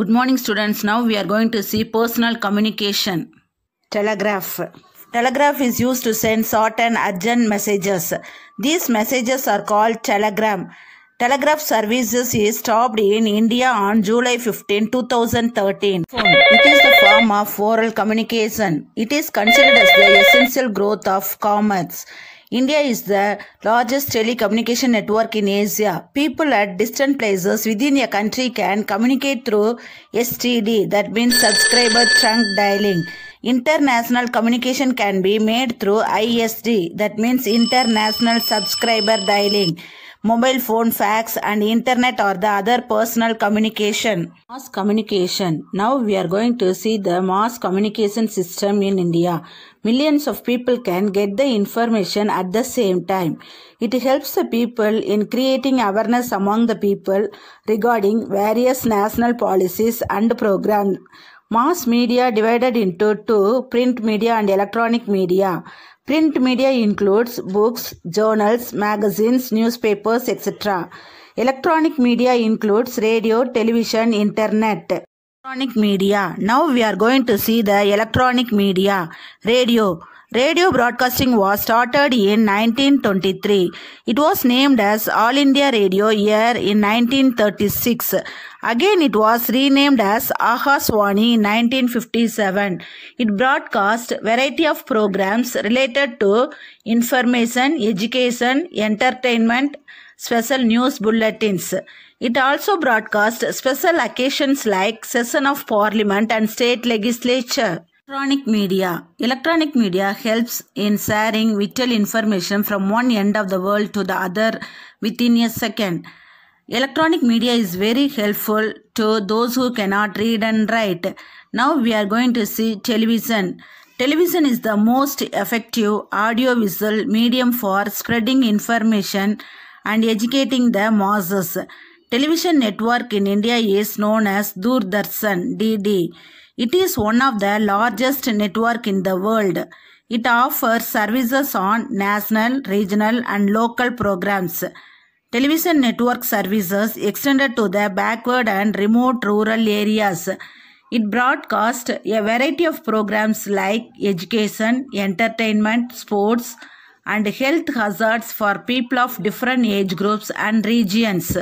Good morning students. Now we are going to see personal communication. Telegraph. Telegraph is used to send short and urgent messages. These messages are called telegram. Telegraph services is stopped in India on July 15, 2013. It is the form of oral communication. It is considered as the essential growth of commerce. India is the largest telecommunication network in Asia. People at distant places within a country can communicate through STD, that means subscriber trunk dialing. International communication can be made through ISD, that means International Subscriber Dialing. Mobile phone, fax and internet or the other personal communication. Mass communication. Now we are going to see the mass communication system in India. Millions of people can get the information at the same time. It helps the people in creating awareness among the people regarding various national policies and programs mass media divided into two print media and electronic media print media includes books journals magazines newspapers etcetera electronic media includes radio television internet electronic media now we are going to see the electronic media radio radio broadcasting was started in 1923 it was named as all india radio year in 1936 again it was renamed as ahaswani in 1957 it broadcast variety of programs related to information education entertainment special news bulletins. It also broadcast special occasions like session of parliament and state legislature. Electronic media. Electronic media helps in sharing vital information from one end of the world to the other within a second. Electronic media is very helpful to those who cannot read and write. Now we are going to see television. Television is the most effective audiovisual medium for spreading information and educating the masses. Television network in India is known as Doordarshan DD. It is one of the largest network in the world. It offers services on national, regional and local programs. Television network services extended to the backward and remote rural areas. It broadcasts a variety of programs like education, entertainment, sports, and health hazards for people of different age groups and regions.